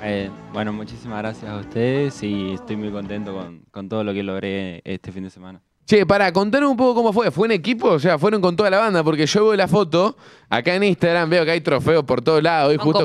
Eh, bueno, muchísimas gracias a ustedes y estoy muy contento con todo lo que logré este fin de semana. Che, para contar un poco cómo fue. ¿Fue en equipo? O sea, fueron con toda la banda, porque yo veo la foto acá en Instagram, veo que hay trofeos por todos lados y justo que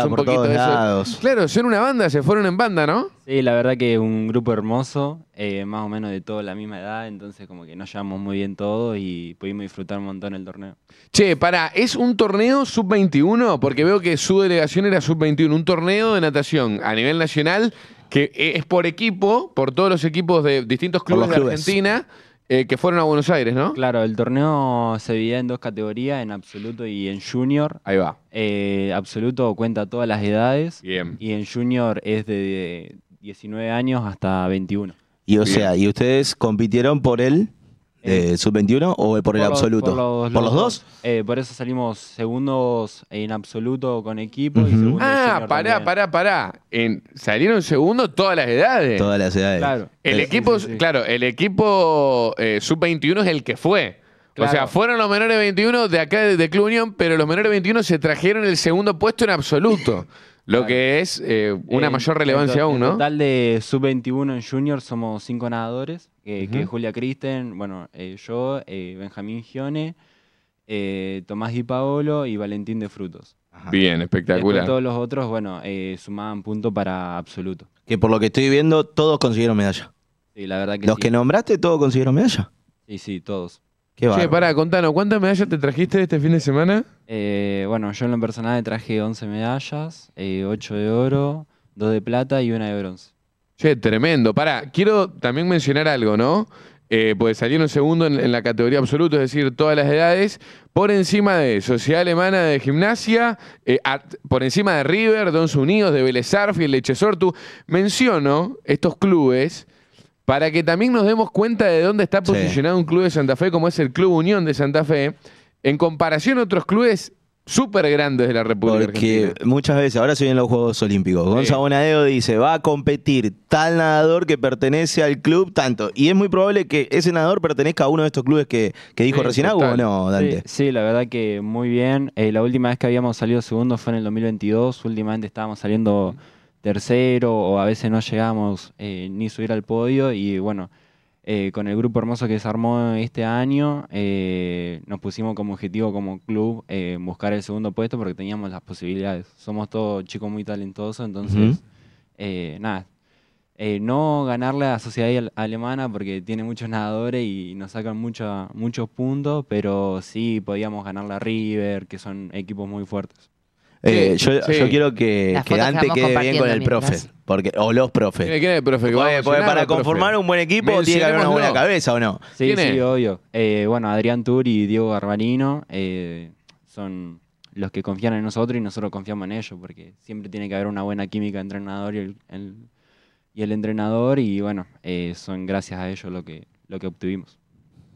un poquito de eso. Claro, son una banda, se fueron en banda, ¿no? Sí, la verdad que un grupo hermoso, eh, más o menos de toda la misma edad, entonces como que nos llevamos muy bien todos y pudimos disfrutar un montón el torneo. Che, para, ¿es un torneo sub-21? Porque veo que su delegación era sub-21, un torneo de natación a nivel nacional que es por equipo, por todos los equipos de distintos clubes de Argentina eh, que fueron a Buenos Aires, ¿no? Claro, el torneo se divide en dos categorías, en absoluto y en junior. Ahí va. Eh, absoluto cuenta todas las edades. Y en junior es de 19 años hasta 21. Y o sea, y ustedes compitieron por él. Eh, eh ¿Sub-21 o por el absoluto? por los, dos? Eh, por eso salimos segundos en absoluto con equipo. ah, pará, pará, pará. En, salieron segundos todas las edades. Todas las edades. Claro. El eh, equipo, claro, el equipo sub-21 es el que fue. O sea, fueron los menores 21 de acá de, Club pero los menores 21 se trajeron el segundo puesto en absoluto. Lo que es eh, una eh, mayor relevancia aún, ¿no? en total de sub-21 en junior somos cinco nadadores, que Julia Kristen, bueno, eh, yo, Benjamín Gione, Tomás Di Paolo y Valentín de Frutos. Bien, espectacular. espectacular. todos los otros, bueno, sumaban punto para absoluto. Que por lo que estoy viendo, todos consiguieron medalla. Sí, la verdad que Los que nombraste, todos consiguieron medalla. Sí, sí, todos che, pará, contanos, ¿cuántas medallas te trajiste este fin de semana? Eh, bueno, yo en lo personal traje 11 medallas, 8 eh, de oro, 2 de plata y una de bronce. Che, tremendo. Pará, quiero también mencionar algo, ¿no? Eh, pues salieron segundo en, la categoría absoluta, es decir, todas las edades, por encima de Sociedad Alemana de Gimnasia, eh, por encima de River, Don Unidos, de Belezarfi, el Leche Sortu. Menciono estos clubes para que también nos demos cuenta de dónde está posicionado un club de Santa Fe como es el Club Unión de Santa Fe, en comparación a otros clubes súper grandes de la República Porque muchas veces, ahora se vienen los Juegos Olímpicos, Gonzalo Bonadeo dice, va a competir tal nadador que pertenece al club tanto. Y es muy probable que ese nadador pertenezca a uno de estos clubes que, dijo recién algo, ¿o no, Dante? Sí, la verdad que muy bien. Eh, la última vez que habíamos salido segundo fue en el 2022, últimamente estábamos saliendo tercero o a veces no llegamos eh, ni subir al podio y bueno, eh, con el grupo hermoso que se armó este año eh, nos pusimos como objetivo como club buscar el segundo puesto porque teníamos las posibilidades. Somos todos chicos muy talentosos, entonces nada. no ganarle a sociedad alemana porque tiene muchos nadadores y nos sacan muchos puntos, pero sí podíamos ganarle a River, que son equipos muy fuertes. Eh, yo, quiero que, que Dante quede bien con el profe. Porque, o los profes. profe, eh, para conformar un buen equipo tiene que haber una buena cabeza, ¿o no? Sí, obvio. Eh, bueno, Adrián Tur y Diego Garbarino son los que confían en nosotros y nosotros confiamos en ellos, porque siempre tiene que haber una buena química entre entrenador y el, y el entrenador, y bueno, son gracias a ellos lo que, lo que obtuvimos.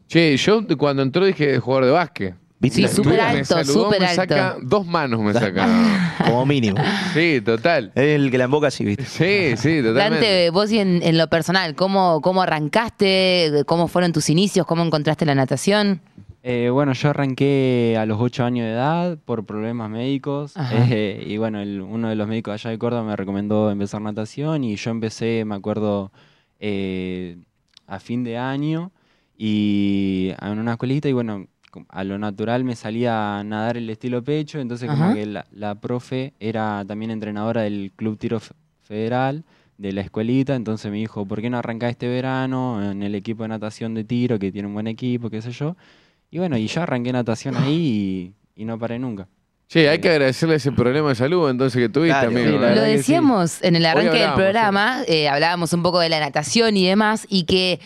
Che, yo cuando entró dije jugador de básquet. Sí, súper alto, súper alto. dos manos me saca. Como mínimo. Sí, total. Es el que la emboca sí, viste. Sí, sí, totalmente. vos y en, lo personal, ¿cómo, ¿cómo arrancaste? ¿Cómo fueron tus inicios? ¿Cómo encontraste la natación? Eh, bueno, yo arranqué a los 8 años de edad por problemas médicos. Eh, y bueno, uno de los médicos allá de Córdoba me recomendó empezar natación y yo empecé, me acuerdo, eh, a fin de año y en una escuelita y bueno, a lo natural me salía a nadar el estilo pecho, entonces como que la, profe era también entrenadora del Club Tiro Federal, de la escuelita, entonces me dijo, ¿por qué no arrancás este verano en el equipo de natación de tiro, que tiene un buen equipo, qué sé yo? Y bueno, y yo arranqué natación ahí y, no paré nunca. Sí, hay que agradecerle ese problema de salud entonces que tuviste, amigo. Lo decíamos en el arranque del programa, eh, hablábamos un poco de la natación y demás, y que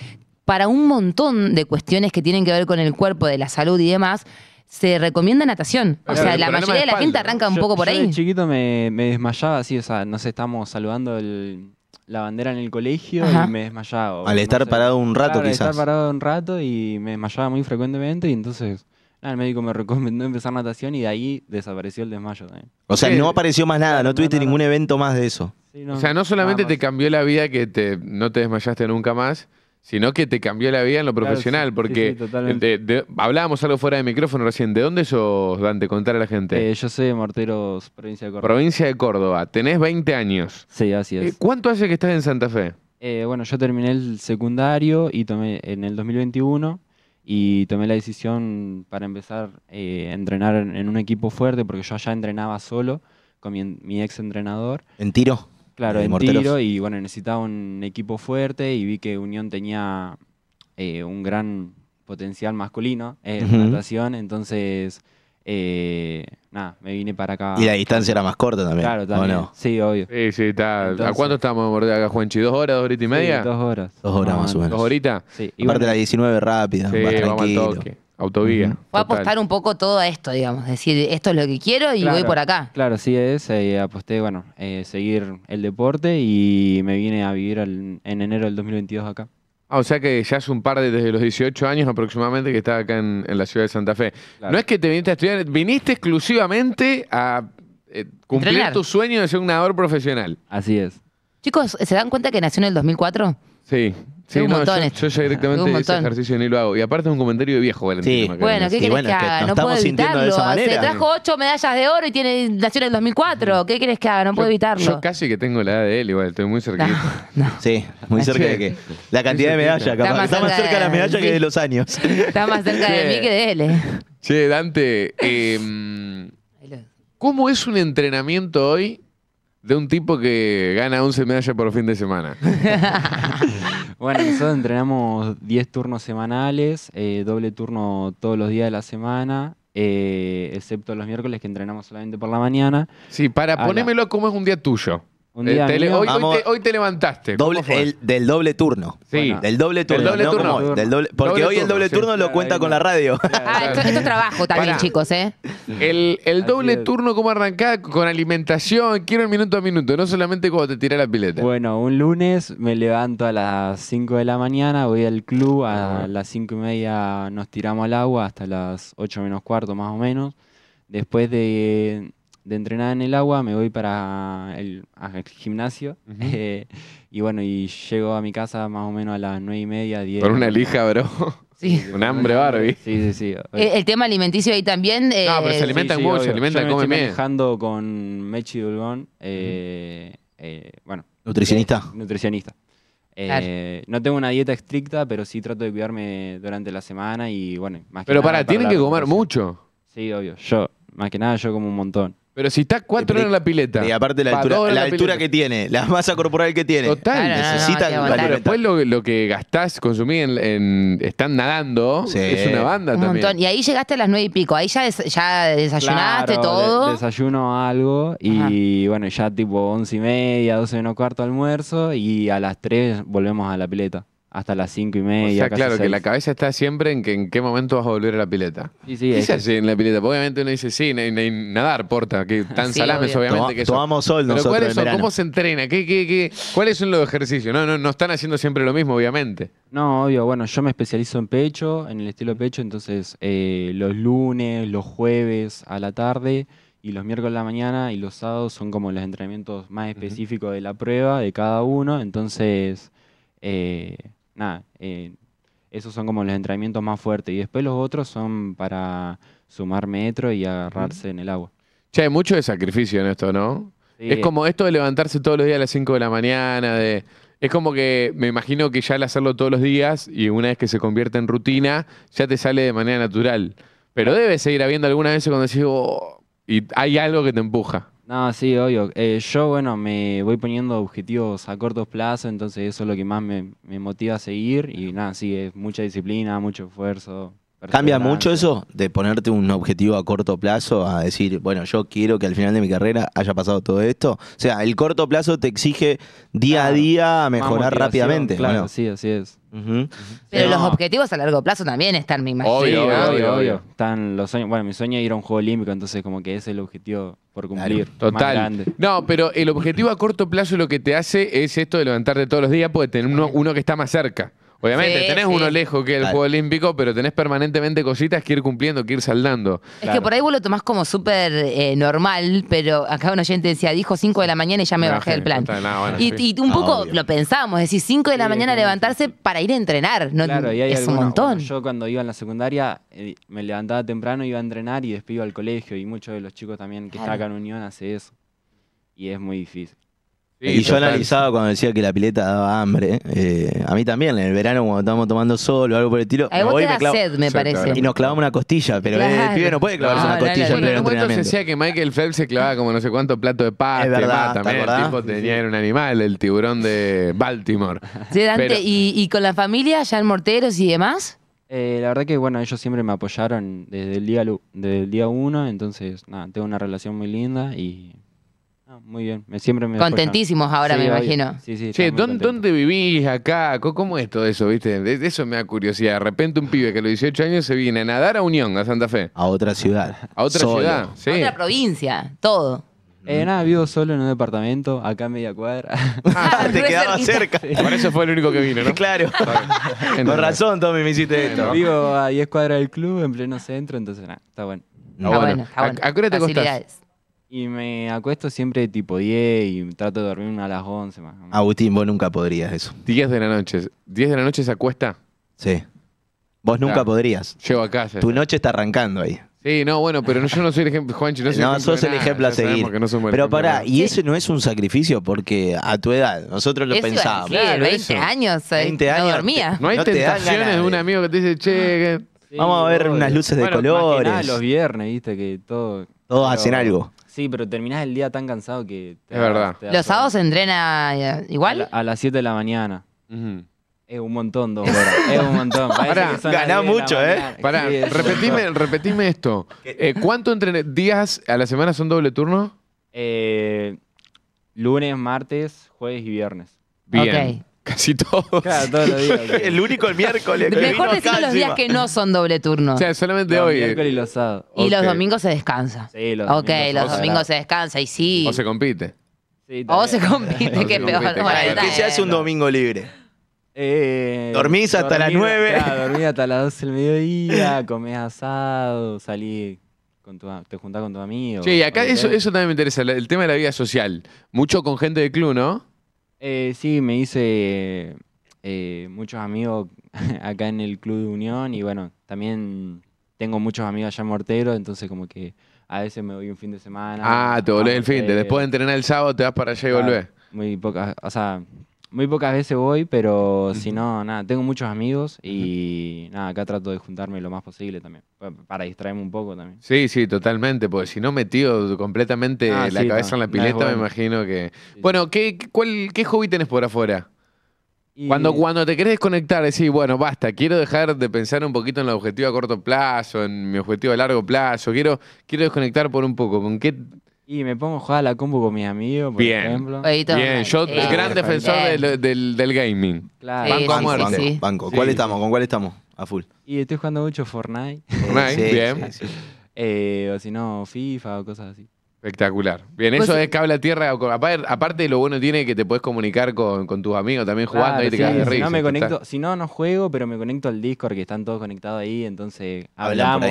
para un montón de cuestiones que tienen que ver con el cuerpo, de la salud y demás, se recomienda natación. O sea, la mayoría de, la gente arranca un poco por yo ahí. chiquito me, desmayaba así, o sea, nos estamos estábamos saludando la bandera en el colegio y me desmayaba. Al estar parado un rato, quizás. al estar parado un rato y me desmayaba muy frecuentemente y entonces, el médico me recomendó empezar natación y de ahí desapareció el desmayo también. O sea, no apareció más nada, no tuviste ningún evento más de eso. O sea, no solamente te cambió la vida que no te desmayaste nunca más, sino que te cambió la vida en lo profesional, porque hablábamos algo fuera de micrófono recién. ¿De dónde sos, Dante? Contar a la gente. Eh, yo soy de Morteros, provincia de Córdoba. Provincia de Córdoba, tenés 20 años. Sí, así es. Eh, ¿Cuánto hace que estás en Santa Fe? Eh, bueno, yo terminé el secundario y tomé en el 2021 y tomé la decisión para empezar a entrenar en, un equipo fuerte, porque yo allá entrenaba solo con mi, mi ex entrenador. ¿En tiro? Claro, en tiro y bueno, necesitaba un equipo fuerte y vi que Unión tenía eh, un gran potencial masculino en la natación, entonces eh, nada, me vine para acá. Y la distancia era más corta también. Claro, también. Sí, obvio. Sí, sí, está. ¿A cuánto estamos acá, Juanchi? ¿Dos horas, dos horitas y media? dos horas. Dos horas más, o menos. ¿Dos horitas? Sí. Y Aparte la 19 rápida, más tranquilo. Vamos toque. Autovía. Voy a apostar un poco todo a esto, digamos. Decir, esto es lo que quiero y voy por acá. Claro, sí es. Eh, aposté, bueno, eh, seguir el deporte y me vine a vivir en enero del 2022 acá. Ah, o sea que ya hace un par de, desde los 18 años aproximadamente que estaba acá en, la ciudad de Santa Fe. No es que te viniste a estudiar, viniste exclusivamente a eh, cumplir tu sueño de ser un nadador profesional. Así es. Chicos, ¿se dan cuenta que nació en el 2004? Sí. Sí, un montón yo, yo ya directamente Un ese ejercicio ni lo hago. Y aparte es un comentario de viejo, Valentín Sí. Bueno, ¿qué que haga? No puedo evitarlo. Se trajo ocho medallas de oro y tiene nació en el 2004. ¿Qué querés que haga? No puedo evitarlo. Yo casi que tengo la edad de él, igual, estoy muy cerca. No, Sí, muy cerca de qué? La cantidad de medallas, capaz. más Está más cerca de la medalla que de los años. Está más cerca de mí que de él. eh. Che, Dante, eh, ¿cómo es un entrenamiento hoy de un tipo que gana 11 medallas por fin de semana. bueno, nosotros entrenamos 10 turnos semanales, eh, doble turno todos los días de la semana. Eh, excepto los miércoles que entrenamos solamente por la mañana. Sí, para ponérmelo como es un día tuyo hoy, te, levantaste. del doble turno. Sí. del doble turno. porque hoy el doble turno lo cuenta con la radio. Ah, esto, es trabajo también, chicos, ¿eh? El, doble turno, ¿cómo arrancás? Con alimentación, quiero el minuto a minuto, no solamente cuando te tiré la pileta. Bueno, un lunes me levanto a las 5 de la mañana, voy al club, a las 5 y media nos tiramos al agua hasta las 8 menos cuarto más o menos. Después de, de entrenar en el agua, me voy para el, gimnasio. Eh, y bueno, y llego a mi casa más o menos a las nueve y media, 10. por una lija, bro. Sí. Un hambre Barbie. Sí, sí, sí. Eh, el, tema alimenticio ahí también. Eh, no, pero se eh, alimentan mucho, se alimentan, Yo me estoy con Mechi Dulgón, bueno. Nutricionista. nutricionista. no tengo una dieta estricta, pero sí trato de cuidarme durante la semana y bueno, más que Pero para, tienen que comer mucho. Sí, obvio. Yo, más que nada, yo como un montón. Pero si estás cuatro eh, en la pileta. Y aparte la altura, la, altura que tiene, la masa corporal que tiene. Total. Necesitas pero después lo, que gastás, consumís en, están nadando, es una banda un Montón. Y ahí llegaste a las nueve y pico. Ahí ya, ya desayunaste todo. desayuno algo y bueno, ya tipo once y media, doce menos cuarto almuerzo y a las tres volvemos a la pileta hasta las cinco y media. O sea, claro, que la cabeza está siempre en que en qué momento vas a volver a la pileta. Sí, sí, en la pileta? obviamente uno dice, sí, nadar, porta, que tan sí, obviamente. que Tomamos sol ¿Cómo se entrena? ¿Qué, qué, qué? ¿Cuáles son los ejercicios? No, no, están haciendo siempre lo mismo, obviamente. No, obvio. Bueno, yo me especializo en pecho, en el estilo pecho, entonces eh, los lunes, los jueves a la tarde y los miércoles a la mañana y los sábados son como los entrenamientos más específicos de la prueba de cada uno, entonces... Eh, nada, eh, esos son como los entrenamientos más fuertes. Y después los otros son para sumar metro y agarrarse en el agua. Che, hay mucho de sacrificio en esto, ¿no? Es eh. como esto de levantarse todos los días a las 5 de la mañana, de... Es como que me imagino que ya al hacerlo todos los días y una vez que se convierte en rutina, ya te sale de manera natural. Pero debe seguir habiendo algunas veces cuando decís, oh, y hay algo que te empuja. No, sí, obvio. Eh, yo, bueno, me voy poniendo objetivos a corto plazo, entonces eso es lo que más me, motiva a seguir. Y nada, sí, es mucha disciplina, mucho esfuerzo. ¿Cambia mucho eso de ponerte un objetivo a corto plazo a decir, bueno, yo quiero que al final de mi carrera haya pasado todo esto? O sea, el corto plazo te exige día a día mejorar rápidamente. Claro, sí, así es. Pero, los objetivos a largo plazo también están, me imagino. Obvio, obvio, obvio, Están los sueños. Bueno, mi sueño es ir a un juego olímpico, entonces como que ese es el objetivo por cumplir. Total. No, pero el objetivo a corto plazo lo que te hace es esto de levantarte todos los días, porque tener uno que está más cerca. Obviamente, tenés uno lejos que el Juego Olímpico, pero tenés permanentemente cositas que ir cumpliendo, que ir saldando. Es que por ahí vos lo tomás como súper eh, normal, pero acá una gente decía, dijo 5 de la mañana y ya me ah, bajé del plan. y, un poco lo pensábamos, decir 5 de la mañana levantarse para ir a entrenar. claro, y hay es un montón. yo cuando iba a la secundaria eh, me levantaba temprano, iba a entrenar y después iba al colegio y muchos de los chicos también que sacan están acá en Unión hace eso. Y es muy difícil y yo analizaba cuando decía que la pileta daba hambre. Eh, a mí también, en el verano, cuando estábamos tomando sol o algo por el estilo. A vos te sed, me parece. Y nos clavamos una costilla, pero el pibe no puede clavarse una ah, costilla no, en pleno entrenamiento. decía que Michael Phelps se clavaba como no sé cuánto plato de pasta. también el tipo tenía era un animal, el tiburón de Baltimore. Dante, ¿y, con la familia, ya en morteros y demás? Eh, la verdad que, bueno, ellos siempre me apoyaron desde el día, desde el día uno, entonces, nada, tengo una relación muy linda y Ah, muy bien, me, siempre me Contentísimos ahora, me imagino. Sí, sí, che, ¿dónde, vivís acá? ¿Cómo es todo eso, viste? De, eso me da curiosidad. De repente un pibe que a los 18 años se viene a nadar a Unión, a Santa Fe. A otra ciudad. A otra ciudad, sí. A otra provincia, todo. Eh, mm. nada, vivo solo en un departamento, acá media cuadra. Ah, te quedaba cerca. Por eso fue el único que vino, ¿no? Claro. Con razón, Tommy, me hiciste esto. Vivo a 10 cuadras del club, en pleno centro, entonces nada, está bueno. Está, bueno. te y me acuesto siempre tipo 10 y trato de dormir a las 11 más. o menos. Agustín, vos nunca podrías eso. 10 de la noche. ¿10 de la noche se acuesta? Sí. Vos nunca podrías. Llego a casa. Tu noche está arrancando ahí. Sí, no, bueno, pero yo no soy el ejemplo, Juanchi, no soy No, sos el ejemplo a seguir. no Pero ejemplo pará, y ese no es un sacrificio porque a tu edad, nosotros lo Eso pensábamos. 20 años, 20 eh, no dormía. No hay tentaciones de un amigo que te dice, che, ah. que- Vamos a ver unas luces de Bueno, colores. los viernes, viste, que todo. Todos hacen algo. Sí, pero terminás el día tan cansado que... es verdad. ¿Los sábados se entrena eh, igual? A, las 7 de la mañana. Es un montón, dos horas. Es un montón. ganás mucho, ¿eh? para repetime, esto. ¿Cuántos eh, ¿Cuánto días a la semana son doble turno? Eh, lunes, martes, jueves y viernes. Bien. Okay casi todos. los días. El único el miércoles. Mejor decir los días que no son doble turno. O sea, solamente hoy. miércoles y eh, los sábados. Y los domingos se descansa. Sí, los ok, los domingos se descansa y sí. O se compite. O se compite, que peor. ¿Qué se hace un domingo libre? Eh, dormís hasta las 9? nueve. hasta las 12 del mediodía, comés asado, salí con tu, te juntás con tu amigo. Sí, acá eso, eso también me interesa, el tema de la vida social. Mucho con gente de club, ¿no? Eh, sí, me hice eh, muchos amigos acá en el Club de Unión y bueno, también tengo muchos amigos allá en Mortero, entonces como que a veces me voy un fin de semana. Ah, te volvés el fin de, después de entrenar el sábado te vas para allá y volvés. Muy pocas, o sea, muy pocas veces voy, pero si no, nada, tengo muchos amigos y nada, acá trato de juntarme lo más posible también, para distraerme un poco también. Sí, sí, totalmente, porque si no metido completamente ah, la cabeza en la pileta, me imagino que... bueno, ¿qué, ¿qué hobby tenés por afuera? Cuando, cuando te querés desconectar, decís, bueno, basta, quiero dejar de pensar un poquito en el objetivo a corto plazo, en mi objetivo a largo plazo, quiero, quiero desconectar por un poco, ¿con qué y me pongo a jugar a la combo con mis amigos, por Bien. ejemplo. Bien, yo eh, el gran eh, defensor del, del- gaming. Claro. Banco a Banco, ¿Cuál estamos? ¿Con cuál estamos? A full. Y estoy jugando mucho Fortnite. Fortnite, bien. Eh, o si no, FIFA o cosas así. Espectacular. Bien, pues eso es cable a tierra. Aparte, lo bueno tiene que te puedes comunicar con, tus amigos también jugando si No me conecto, si no, no juego, pero me conecto al Discord que están todos conectados ahí, entonces hablamos.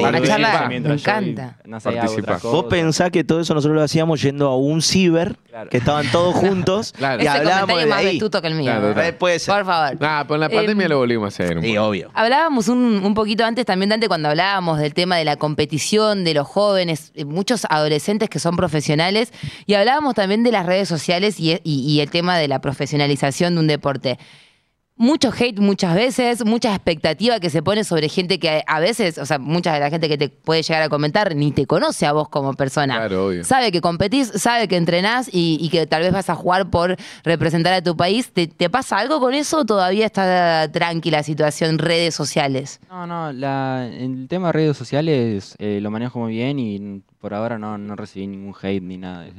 me encanta. Vos pensás que todo eso nosotros lo hacíamos yendo a un ciber, que estaban todos juntos, claro. y hablábamos ahí. el mío. ¿eh? Por favor. la eh, lo volvimos a hacer. sí, obvio. Hablábamos un, un poquito antes también, Dante, cuando hablábamos del tema de la competición, de los jóvenes, eh, muchos adolescentes que son profesionales. Y hablábamos también de las redes sociales y, el tema de la profesionalización de un deporte mucho hate muchas veces, mucha expectativa que se pone sobre gente que a veces, o sea, mucha de la gente que te puede llegar a comentar ni te conoce a vos como persona. Claro, obvio. Sabe que competís, sabe que entrenás y, que tal vez vas a jugar por representar a tu país. ¿Te, pasa algo con eso o todavía está tranquila la situación redes sociales? No, no, el tema de redes sociales eh, lo manejo muy bien y por ahora no, recibí ningún hate ni nada de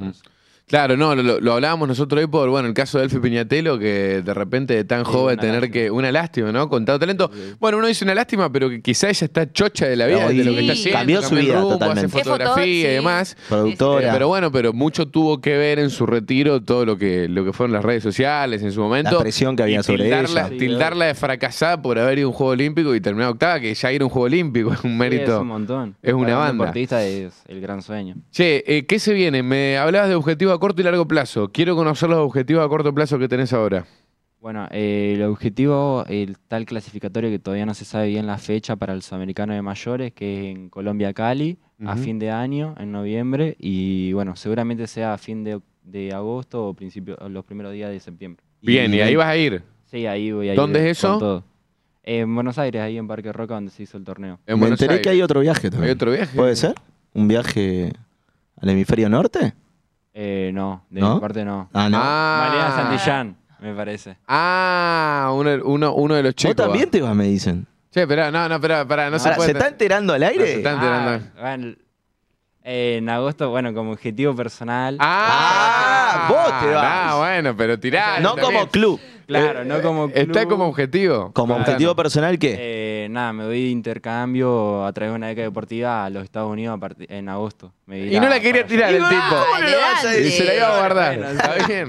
Claro, no, lo, hablábamos nosotros hoy por, bueno, el caso de Elfi Piñatelo, que de repente de tan joven tener que. Una lástima, ¿no? Con tanto talento. Bueno, uno dice una lástima, pero que quizás ella está chocha de la vida, de lo que está haciendo. Cambió su vida totalmente. fotografía y demás. Productora. Eh, pero bueno, pero mucho tuvo que ver en su retiro todo lo que, lo que fueron las redes sociales en su momento. La presión que había sobre ella. Tildarla de fracasada por haber ido a un juego olímpico y terminar octava, que ya ir a un juego olímpico es un mérito. es un montón. Es una banda. Un deportista es el gran sueño. Che, eh, ¿qué se viene? Me hablabas de objetivo corto y largo plazo. Quiero conocer los objetivos a corto plazo que tenés ahora. Bueno, eh, el objetivo, el tal clasificatorio que todavía no se sabe bien la fecha para el sudamericano de mayores, que es en Colombia Cali, a fin de año, en noviembre, y bueno, seguramente sea a fin de, agosto o principio, los primeros días de septiembre. Bien, y, ahí vas a ir. Sí, ahí voy a ir. ¿Dónde es eso? En Buenos Aires, ahí en Parque Roca, donde se hizo el torneo. En Me enteré que hay otro viaje también. ¿Hay otro viaje? ¿Puede ser? ¿Un viaje al hemisferio norte? Eh, no, de mi parte no. Ah, no. Ah. Malena Santillán, me parece. Ah, uno, uno, uno de los chicos. Vos también te vas, me dicen. Che, pero no, no, pero no, se Ahora, ¿Se está enterando al aire? se está enterando. Ah, bueno, eh, en agosto, bueno, como objetivo personal. Ah, ah, vos te vas. Ah, bueno, pero tirá. No como club. Claro, no eh, como eh, Está como objetivo. ¿Como objetivo personal qué? Eh, nada, me doy intercambio a través de una beca deportiva a los Estados Unidos en agosto. y no la quería tirar el tipo. Y se la iba a guardar.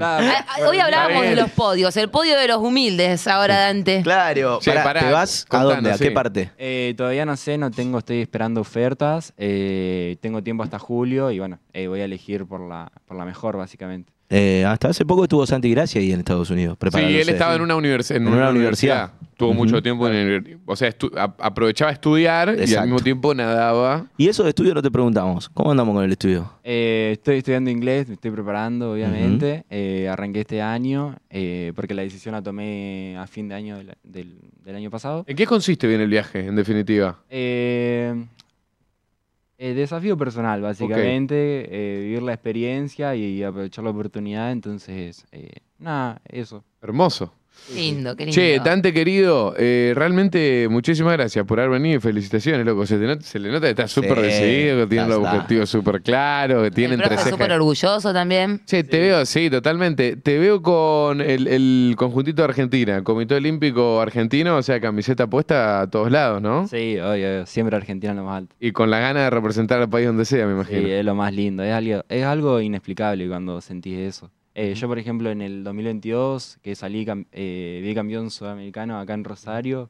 Ah, hoy hablábamos de los podios, el podio de los humildes ahora, Dante. Claro. ¿Te vas a dónde? ¿A qué parte? todavía no sé, no tengo, estoy esperando ofertas. tengo tiempo hasta julio y bueno, voy a elegir por la, por la mejor, básicamente. Eh, hasta hace poco estuvo Santi Gracia ahí en Estados Unidos. Preparándose. Sí, él estaba en una, en universidad. Tuvo mucho tiempo en el, O sea, aprovechaba estudiar y al mismo tiempo nadaba. Y eso de estudio no te preguntamos. ¿Cómo andamos con el estudio? Eh, estoy estudiando inglés, me estoy preparando, obviamente. Eh, arranqué este año porque la decisión la tomé a fin de año del, año pasado. ¿En qué consiste bien el viaje, en definitiva? Eh... Eh, desafío personal, básicamente, eh, vivir la experiencia y, aprovechar la oportunidad, entonces, eh, nada, eso. Hermoso. Lindo, qué lindo. Che, Dante querido, eh, realmente muchísimas gracias por haber venido y felicitaciones, loco. Se, le nota que está súper decidido, que tiene los objetivos súper claros, que tiene súper orgulloso también. Che, te veo, sí, totalmente. Te veo con el, conjuntito de Argentina, Comité Olímpico Argentino, o sea, camiseta puesta a todos lados, ¿no? Sí, obvio, siempre Argentina lo más alto. Y con la gana de representar al país donde sea, me imagino Sí, es lo más lindo, es algo inexplicable cuando sentís eso. Eh, yo, por ejemplo, en el 2022, que salí eh, vi campeón sudamericano acá en Rosario,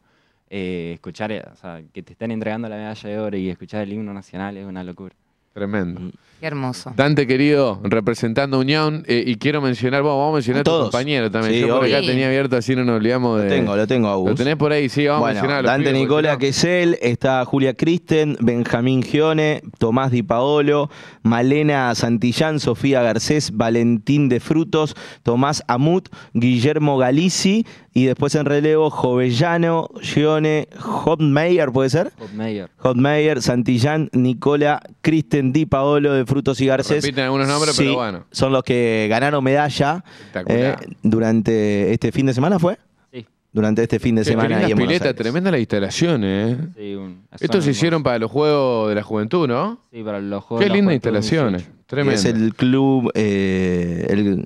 eh, escuchar, o sea, que te están entregando la medalla de oro y escuchar el himno nacional es una locura. Tremendo. Qué hermoso. Dante, querido, representando Unión, eh, y quiero mencionar, vos. vamos a mencionar a, tu compañero también. Yo por acá tenía abierto, así no nos olvidamos de. Lo tengo, lo tengo, Augusto. Lo tenés por ahí, sí, vamos a mencionarlo. Dante Nicola, que es él, está Julia Kristen, Benjamín Gione, Tomás Di Paolo, Malena Santillán, Sofía Garcés, Valentín de Frutos, Tomás Amut, Guillermo Galici y después en relevo Jovellano, Gione, Hotmeyer, ¿puede ser? Hotmeyer. Hotmeyer, Santillán, Nicola, Cristen, Di Paolo de Frutos y Garces. algunos nombres, Son los que ganaron medalla eh, durante este fin de semana, ¿fue? Durante este fin de semana. en tremenda la instalación, ¿eh? Estos se hicieron para los Juegos de la Juventud, ¿no? Sí, para los Juegos Qué linda instalación. Eh, es el club, eh,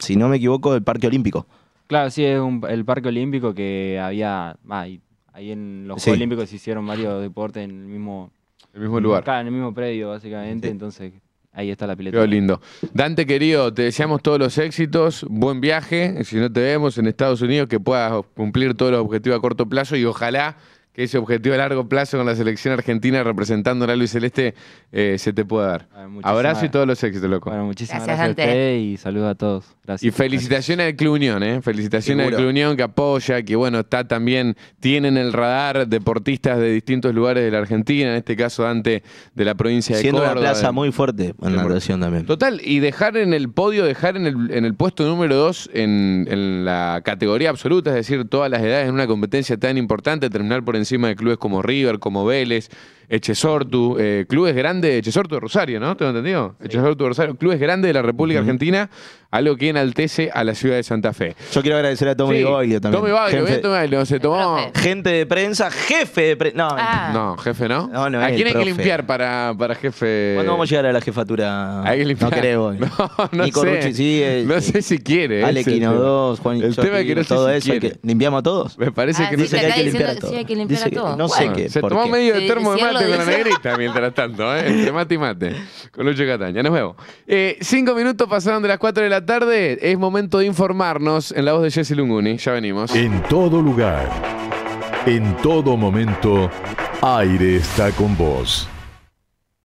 si no me equivoco, el Parque Olímpico. Claro, sí, es el Parque Olímpico que había. Ah, ahí en los Juegos Olímpicos se hicieron varios deportes en el mismo el mismo lugar. Acá, en el mismo predio, básicamente, entonces ahí está la pileta. Qué lindo. Dante, querido, te deseamos todos los éxitos, buen viaje, si no te vemos en Estados Unidos, que puedas cumplir todos los objetivos a corto plazo y ojalá que ese objetivo a largo plazo con la selección argentina representando a Luis Celeste eh, se te pueda dar. Abrazo y todos los éxitos, loco. Bueno, muchísimas gracias, a usted y saludos a todos. Gracias. Y felicitaciones al Club Unión, ¿eh? Felicitaciones al Club Unión que apoya, que bueno, está también, tienen el radar deportistas de distintos lugares de la Argentina, en este caso Dante de la provincia de Siendo Córdoba. Siendo una plaza muy fuerte en la población también. Total, y dejar en el podio, dejar en el, puesto número dos en, en la categoría absoluta, es decir, todas las edades en una competencia tan importante, terminar por encima encima de clubes como River, como Vélez, Echesortu, eh, clubes grandes, Echesortu de Rosario, ¿no? ¿Tengo entendido? Sí. Echesortu de Rosario, clubes grandes de la República Argentina, algo que enaltece a la ciudad de Santa Fe. Yo quiero agradecer a Tommy sí. también. Tommy Boglio, jefe, Tommy se tomó. Gente de prensa, jefe de prensa. Ah. No, jefe no. ¿A quién hay que limpiar para, para jefe? ¿Cuándo vamos a llegar a la jefatura? Hay que limpiar. No queremos. No, sé. Eh, no sé si quiere. Alequino 2, Juan El tema que no todo eso, que, ¿Limpiamos a todos? Me parece ah, que no se Que hay limpiar a No sé qué. Se tomó medio de termo de con la negrita mientras tanto, ¿eh? mate y mate. Con Lucho Cataña. Nos vemos. Eh, cinco minutos pasaron de las cuatro de la tarde. Es momento de informarnos en la voz de Jesse Lunguni. Ya venimos. En todo lugar, en todo momento, aire está con vos.